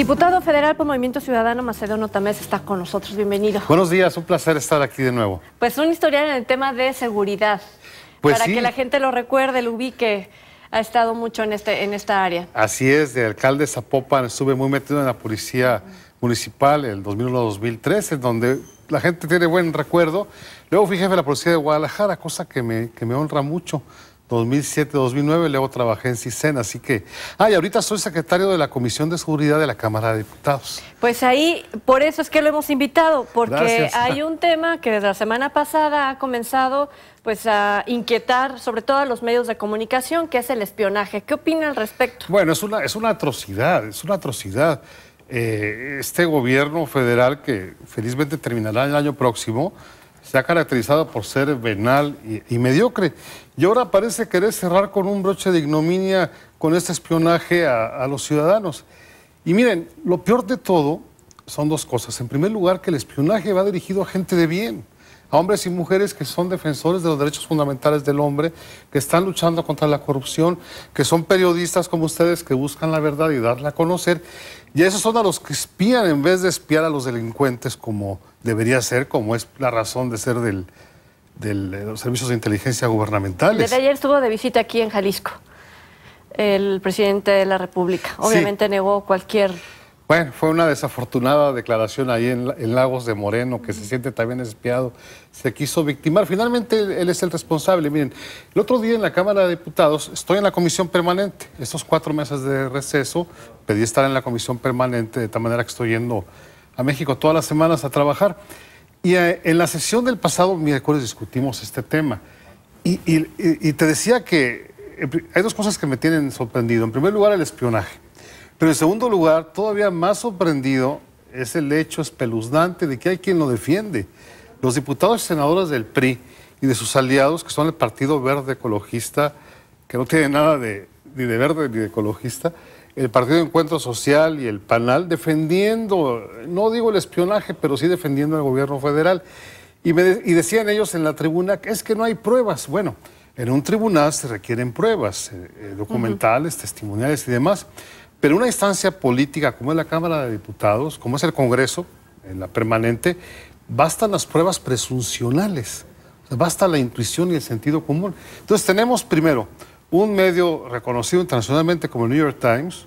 Diputado federal por Movimiento Ciudadano Macedono Tamés está con nosotros. Bienvenido. Buenos días, un placer estar aquí de nuevo. Pues un historial en el tema de seguridad. Pues para que la gente lo recuerde, lo ubique. Ha estado mucho en, este, en esta área. Así es, de alcalde Zapopan estuve muy metido en la policía municipal el 2001 2013 en donde la gente tiene buen recuerdo. Luego fui jefe de la policía de Guadalajara, cosa que que me honra mucho. 2007-2009, luego trabajé en CISEN, así que... ay ahorita soy secretario de la Comisión de Seguridad de la Cámara de Diputados. Pues ahí, por eso es que lo hemos invitado, porque hay un tema que desde la semana pasada ha comenzado pues a inquietar sobre todo a los medios de comunicación, que es el espionaje. ¿Qué opina al respecto? Bueno, es una, es una atrocidad, es una atrocidad. Eh, este gobierno federal que felizmente terminará el año próximo se ha caracterizado por ser venal y, mediocre. Y ahora parece querer cerrar con un broche de ignominia con este espionaje a los ciudadanos. Y miren, lo peor de todo son dos cosas. En primer lugar, que el espionaje va dirigido a gente de bien a hombres y mujeres que son defensores de los derechos fundamentales del hombre, que están luchando contra la corrupción, que son periodistas como ustedes que buscan la verdad y darla a conocer. Y esos son a los que espían en vez de espiar a los delincuentes como debería ser, como es la razón de ser del, eh, de los servicios de inteligencia gubernamentales. Desde ayer estuvo de visita aquí en Jalisco el presidente de la República. Obviamente negó cualquier bueno, fue una desafortunada declaración ahí en, Lagos de Moreno, que se siente también espiado, se quiso victimar. Finalmente él es el responsable. Miren, el otro día en la Cámara de Diputados estoy en la comisión permanente. Estos cuatro meses de receso pedí estar en la comisión permanente, de tal manera que estoy yendo a México todas las semanas a trabajar. Y eh, en la sesión del pasado miércoles discutimos este tema. y te decía que hay dos cosas que me tienen sorprendido. En primer lugar, el espionaje pero en segundo lugar, todavía más sorprendido es el hecho espeluznante de que hay quien lo defiende. Los diputados y senadores del PRI y de sus aliados, que son el Partido Verde Ecologista, que no tiene nada de, ni de verde ni de ecologista, el Partido de Encuentro Social y el PANAL defendiendo, no digo el espionaje, pero sí defendiendo al gobierno federal. Y, decían ellos en la tribuna, es que no hay pruebas. Bueno, en un tribunal se requieren pruebas, eh, eh, documentales, testimoniales y demás. Pero una instancia política como es la Cámara de Diputados, como es el Congreso, en la permanente, bastan las pruebas presuncionales, basta la intuición y el sentido común. Entonces tenemos primero un medio reconocido internacionalmente como el New York Times,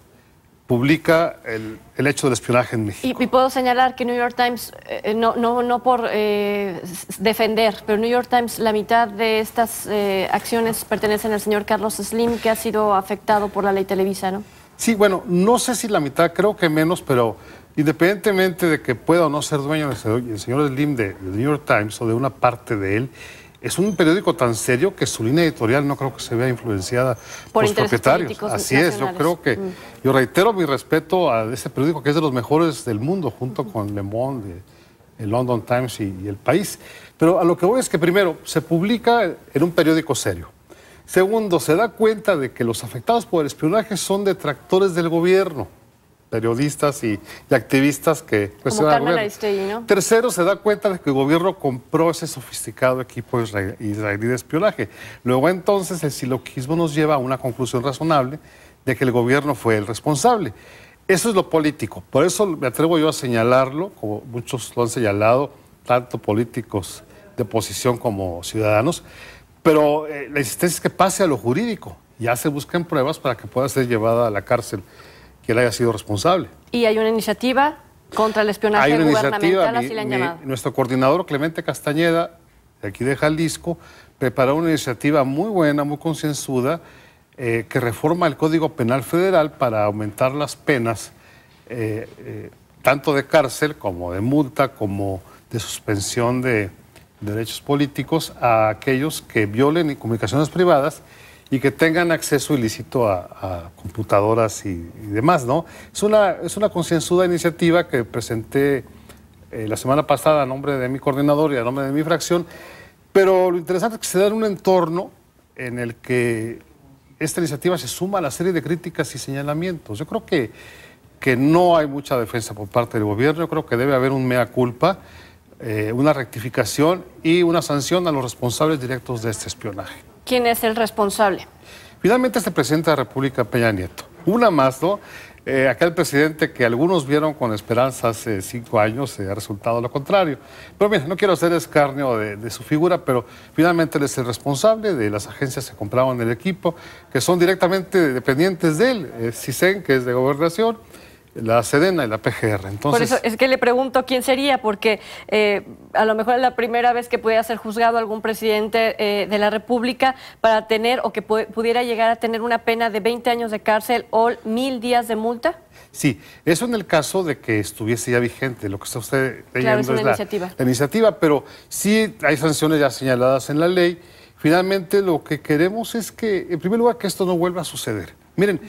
publica el, hecho del espionaje en México. Y, puedo señalar que New York Times, eh, eh, no, no, no, por eh, defender, pero New York Times, la mitad de estas acciones pertenecen al señor Carlos Slim, que ha sido afectado por la ley Televisa, ¿no? Sí, bueno, no sé si la mitad, creo que menos, pero independientemente de que pueda o no ser dueño del señor Slim de, New York Times o de una parte de él, es un periódico tan serio que su línea editorial no creo que se vea influenciada por, los propietarios. Así es, yo creo que, mm. yo reitero mi respeto a ese periódico que es de los mejores del mundo, junto con Le Monde, el London Times y, el país. Pero a lo que voy es que primero se publica en un periódico serio. Segundo, se da cuenta de que los afectados por el espionaje son detractores del gobierno, periodistas y, activistas que cuestionan Tercero, se da cuenta de que el gobierno compró ese sofisticado equipo israelí de espionaje. Luego entonces el siloquismo nos lleva a una conclusión razonable de que el gobierno fue el responsable. Eso es lo político. Por eso me atrevo yo a señalarlo, como muchos lo han señalado, tanto políticos de oposición como ciudadanos, pero eh, la insistencia es que pase a lo jurídico. Ya se busquen pruebas para que pueda ser llevada a la cárcel quien haya sido responsable. ¿Y hay una iniciativa contra el espionaje hay gubernamental? Así la han llamado. Nuestro coordinador Clemente Castañeda, de aquí de Jalisco, preparó una iniciativa muy buena, muy concienzuda, eh, que reforma el Código Penal Federal para aumentar las penas, eh, tanto de cárcel como de multa, como de suspensión de, derechos políticos a aquellos que violen comunicaciones privadas y que tengan acceso ilícito a, computadoras y, demás, ¿no? Es una, es una concienzuda iniciativa que presenté eh, la semana pasada a nombre de mi coordinador y a nombre de mi fracción, pero lo interesante es que se da en un entorno en el que esta iniciativa se suma a la serie de críticas y señalamientos. Yo creo que, que no hay mucha defensa por parte del gobierno, yo creo que debe haber un mea culpa. Eh, una rectificación y una sanción a los responsables directos de este espionaje. ¿Quién es el responsable? Finalmente se este presenta la República Peña Nieto. Una más, ¿no? Eh, aquel presidente que algunos vieron con esperanza hace cinco años se eh, ha resultado lo contrario. Pero mira, no quiero hacer escarnio de, su figura, pero finalmente él es el responsable de las agencias que compraban el equipo, que son directamente dependientes de él. CISEN, que es de gobernación, la Sedena y la PGR. Entonces... Por eso es que le pregunto quién sería, porque eh, a lo mejor es la primera vez que pudiera ser juzgado algún presidente eh, de la República para tener o que pudiera llegar a tener una pena de 20 años de cárcel o mil días de multa. Sí, eso en el caso de que estuviese ya vigente, lo que está usted leyendo claro, es, una iniciativa. la iniciativa, pero sí hay sanciones ya señaladas en la ley. Finalmente lo que queremos es que, en primer lugar, que esto no vuelva a suceder. Miren,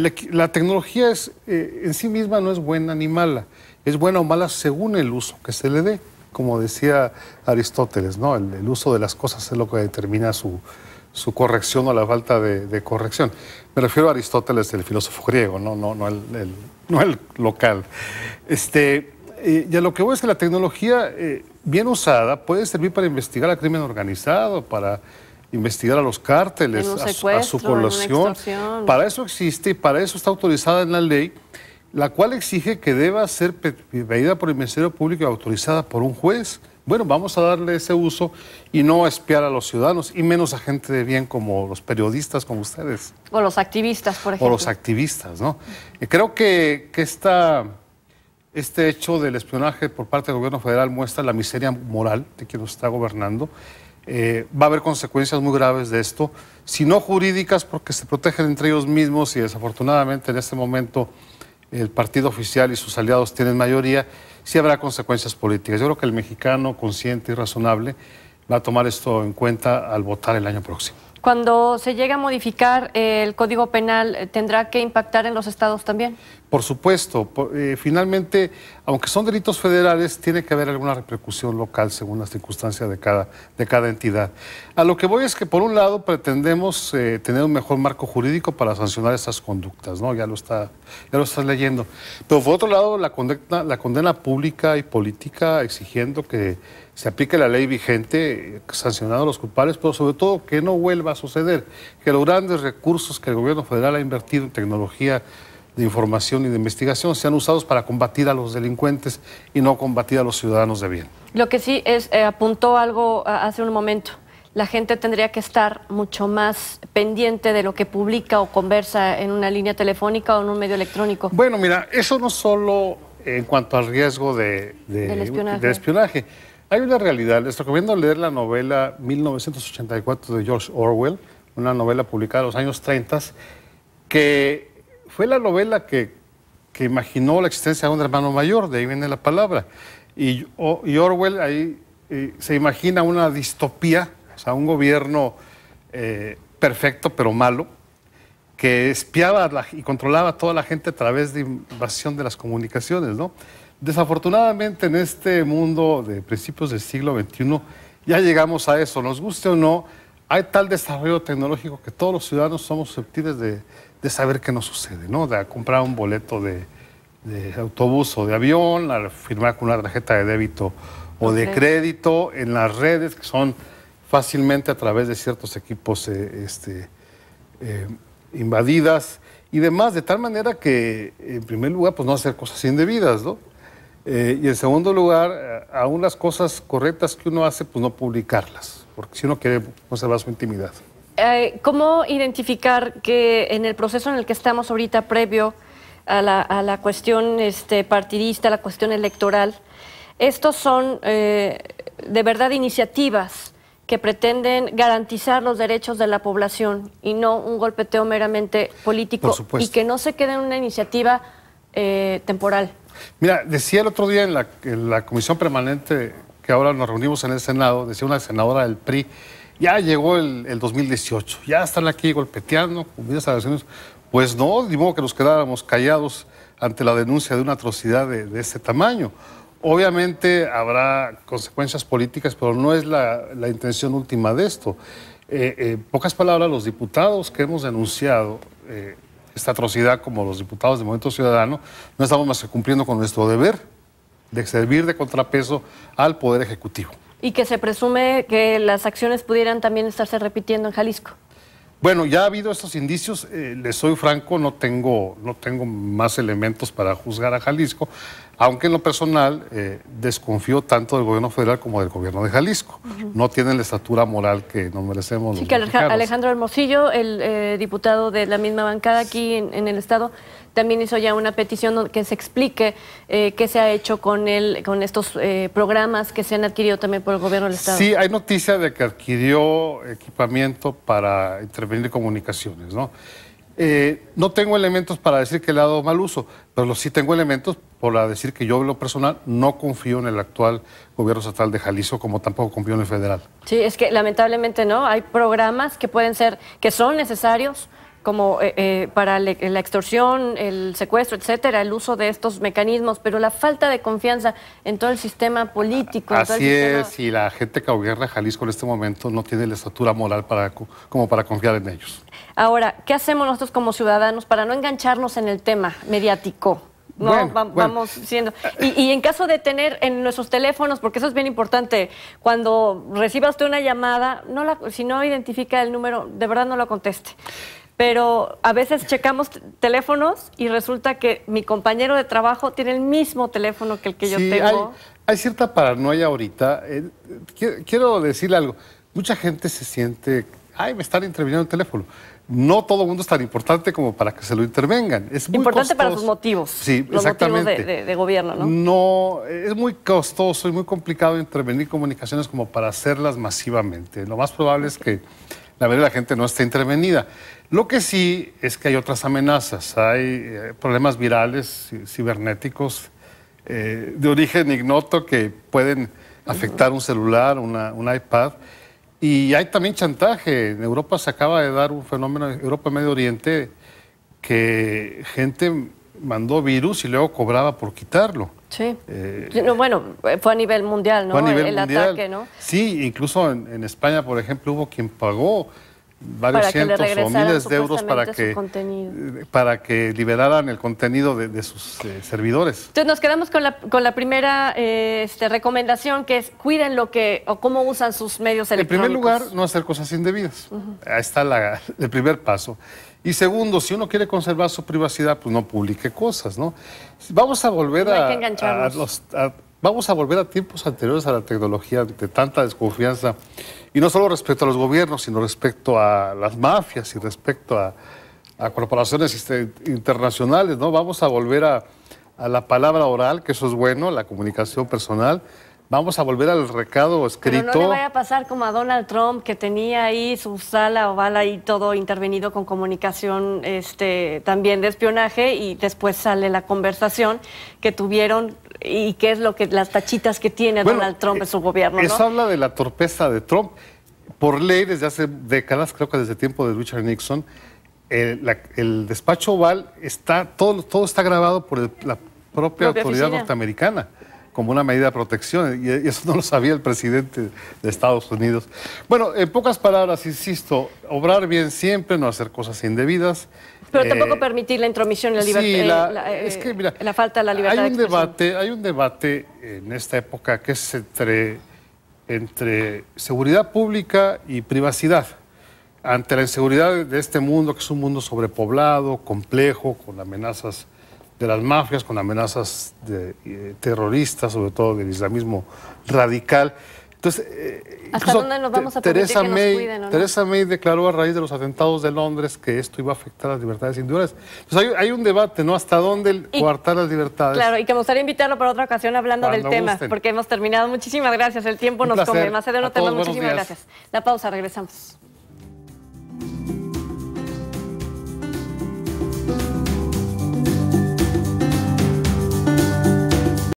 la tecnología es, eh, en sí misma no es buena ni mala, es buena o mala según el uso que se le dé, como decía Aristóteles, ¿no? El, uso de las cosas es lo que determina su, corrección o la falta de, corrección. Me refiero a Aristóteles, el filósofo griego, no, no, no, el, no el local. Este, eh, y a lo que voy es que la tecnología eh, bien usada puede servir para investigar al crimen organizado, para investigar a los cárteles, a, su población. Para eso existe y para eso está autorizada en la ley, la cual exige que deba ser pedida por el Ministerio Público y autorizada por un juez. Bueno, vamos a darle ese uso y no a espiar a los ciudadanos y menos a gente de bien como los periodistas, como ustedes. O los activistas, por ejemplo. O los activistas, ¿no? Eh, creo que, que este hecho del espionaje por parte del gobierno federal muestra la miseria moral de quien nos está gobernando eh, va a haber consecuencias muy graves de esto, si no jurídicas, porque se protegen entre ellos mismos y desafortunadamente en este momento el partido oficial y sus aliados tienen mayoría, sí habrá consecuencias políticas. Yo creo que el mexicano consciente y razonable va a tomar esto en cuenta al votar el año próximo. Cuando se llegue a modificar el Código Penal, ¿tendrá que impactar en los estados también? Por supuesto, eh, finalmente, aunque son delitos federales, tiene que haber alguna repercusión local según las circunstancias de cada, de cada entidad. A lo que voy es que, por un lado, pretendemos eh, tener un mejor marco jurídico para sancionar estas conductas, ¿no? Ya lo, está, ya lo estás leyendo. Pero, por otro lado, la la condena pública y política exigiendo que se aplique la ley vigente, eh, sancionando a los culpables, pero sobre todo que no vuelva a suceder, que los grandes recursos que el gobierno federal ha invertido en tecnología de información y de investigación sean usados para combatir a los delincuentes y no combatir a los ciudadanos de bien. Lo que sí es, eh, apuntó algo ah, hace un momento, la gente tendría que estar mucho más pendiente de lo que publica o conversa en una línea telefónica o en un medio electrónico. Bueno, mira, eso no solo en cuanto al riesgo de, espionaje. de espionaje. Hay una realidad, les recomiendo leer la novela 1984 de George Orwell, una novela publicada en los años 30, que fue la novela que, imaginó la existencia de un hermano mayor, de ahí viene la palabra. Y, Orwell ahí eh, se imagina una distopía, o sea, un gobierno eh, perfecto pero malo, que espiaba y controlaba a toda la gente a través de invasión de las comunicaciones, ¿no? Desafortunadamente en este mundo de principios del siglo XXI ya llegamos a eso, nos guste o no, hay tal desarrollo tecnológico que todos los ciudadanos somos susceptibles de de saber qué nos sucede, ¿no? De comprar un boleto de, autobús o de avión, a firmar con una tarjeta de débito o de crédito en las redes que son fácilmente a través de ciertos equipos eh, este, eh, invadidas y demás, de tal manera que, en primer lugar, pues no hacer cosas indebidas, ¿no? Eh, y en segundo lugar, aún las cosas correctas que uno hace, pues no publicarlas, porque si uno quiere conservar su intimidad. Eh, ¿cómo identificar que en el proceso en el que estamos ahorita, previo a la, cuestión este, partidista, la cuestión electoral, estos son eh, de verdad iniciativas que pretenden garantizar los derechos de la población y no un golpeteo meramente político y que no se quede en una iniciativa eh, temporal. Mira, decía el otro día en la comisión permanente que ahora nos reunimos en el Senado, decía una senadora del PRI, ya llegó el, 2018, ya están aquí golpeteando, comidas Pues no, ni modo que nos quedáramos callados ante la denuncia de una atrocidad de, este tamaño. Obviamente habrá consecuencias políticas, pero no es la, intención última de esto. En eh, eh, pocas palabras, los diputados que hemos denunciado eh, esta atrocidad como los diputados de Movimiento Ciudadano, no estamos más que cumpliendo con nuestro deber de servir de contrapeso al Poder Ejecutivo y que se presume que las acciones pudieran también estarse repitiendo en Jalisco. Bueno, ya ha habido estos indicios, eh, les soy franco, no tengo, no tengo más elementos para juzgar a Jalisco aunque en lo personal eh, desconfío tanto del gobierno federal como del gobierno de Jalisco. No tienen la estatura moral que nos merecemos. Sí, que Alejandro Hermosillo, el eh, diputado de la misma bancada aquí en, el Estado, también hizo ya una petición que se explique eh, qué se ha hecho con, con estos programas que se han adquirido también por el gobierno del Estado. Sí, hay noticia de que adquirió equipamiento para intervenir comunicaciones, ¿no? Eh, no tengo elementos para decir que le ha dado mal uso, pero sí tengo elementos para decir que yo, en lo personal, no confío en el actual gobierno estatal de Jalisco, como tampoco confío en el federal. Sí, es que lamentablemente no. Hay programas que pueden ser, que son necesarios, como eh, eh, para la extorsión, el secuestro, etcétera, el uso de estos mecanismos, pero la falta de confianza en todo el sistema político. Así es, y la gente que Jalisco en este momento no tiene la estatura moral para, como para confiar en ellos. Ahora, ¿qué hacemos nosotros como ciudadanos para no engancharnos en el tema mediático? No, vamos siendo. Y, en caso de tener en nuestros teléfonos, porque eso es bien importante, cuando reciba usted una llamada, no la, si no identifica el número, de verdad no lo conteste pero a veces checamos teléfonos y resulta que mi compañero de trabajo tiene el mismo teléfono que el que yo tengo. Hay, hay, cierta paranoia ahorita. Eh, quiero, decirle algo. Mucha gente se siente, ay, me están interviniendo el teléfono. No todo el mundo es tan importante como para que se lo intervengan. Es muy importante para sus motivos. Sí, los Motivos de, gobierno, ¿no? No, es muy costoso y muy complicado intervenir comunicaciones como para hacerlas masivamente. Lo más probable es que la verdad la gente no está intervenida. Lo que sí es que hay otras amenazas, hay eh, problemas virales, cibernéticos, eh, de origen ignoto que pueden afectar un celular, un iPad. Y hay también chantaje. En Europa se acaba de dar un fenómeno, en Europa Medio Oriente, que gente mandó virus y luego cobraba por quitarlo. Sí. Eh, bueno, fue a nivel mundial, ¿no? a nivel mundial. ¿no? Sí, incluso en, España, por ejemplo, hubo quien pagó varios cientos o miles de euros para que, eh, para que liberaran el contenido de, sus eh, servidores. Entonces nos quedamos con la, con la primera este, recomendación que es cuiden lo que o cómo usan sus medios electrónicos. En primer lugar, no hacer cosas indebidas. Ahí está el primer paso. Y segundo, si uno quiere conservar su privacidad, pues no publique cosas, ¿no? Vamos a volver a, vamos a volver a tiempos anteriores a la tecnología de tanta desconfianza y no solo respecto a los gobiernos, sino respecto a las mafias y respecto a, a corporaciones este, internacionales, ¿no? Vamos a volver a, a la palabra oral, que eso es bueno, la comunicación personal, vamos a volver al recado escrito. Pero no le vaya a pasar como a Donald Trump, que tenía ahí su sala oval ahí todo intervenido con comunicación este, también de espionaje y después sale la conversación que tuvieron y qué es lo que las tachitas que tiene Donald Trump en su eh, gobierno. Eso habla de la torpeza de Trump. Por ley, desde hace décadas, creo que desde el tiempo de Richard Nixon, el, despacho oval está, todo, todo está grabado por la propia, autoridad norteamericana como una medida de protección, y eso no lo sabía el presidente de Estados Unidos. Bueno, en pocas palabras, insisto, obrar bien siempre, no hacer cosas indebidas. Pero tampoco eh, permitir la intromisión en la libertad. Eh, es que, eh, falta de la libertad. Hay un, debate, hay un debate en esta época que es entre, entre seguridad pública y privacidad ante la inseguridad de este mundo, que es un mundo sobrepoblado, complejo, con amenazas de las mafias, con amenazas de, eh, terroristas, sobre todo del islamismo radical. Entonces, eh, ¿Hasta dónde nos vamos a Teresa que Teresa May declaró a raíz de los atentados de Londres que esto iba a afectar las libertades individuales. Entonces hay, un debate, ¿no? ¿Hasta dónde coartar las libertades? Claro, y que me gustaría invitarlo para otra ocasión hablando del tema, porque hemos terminado. Muchísimas gracias, el tiempo un nos come. no tenemos muchísimas gracias. La pausa, regresamos.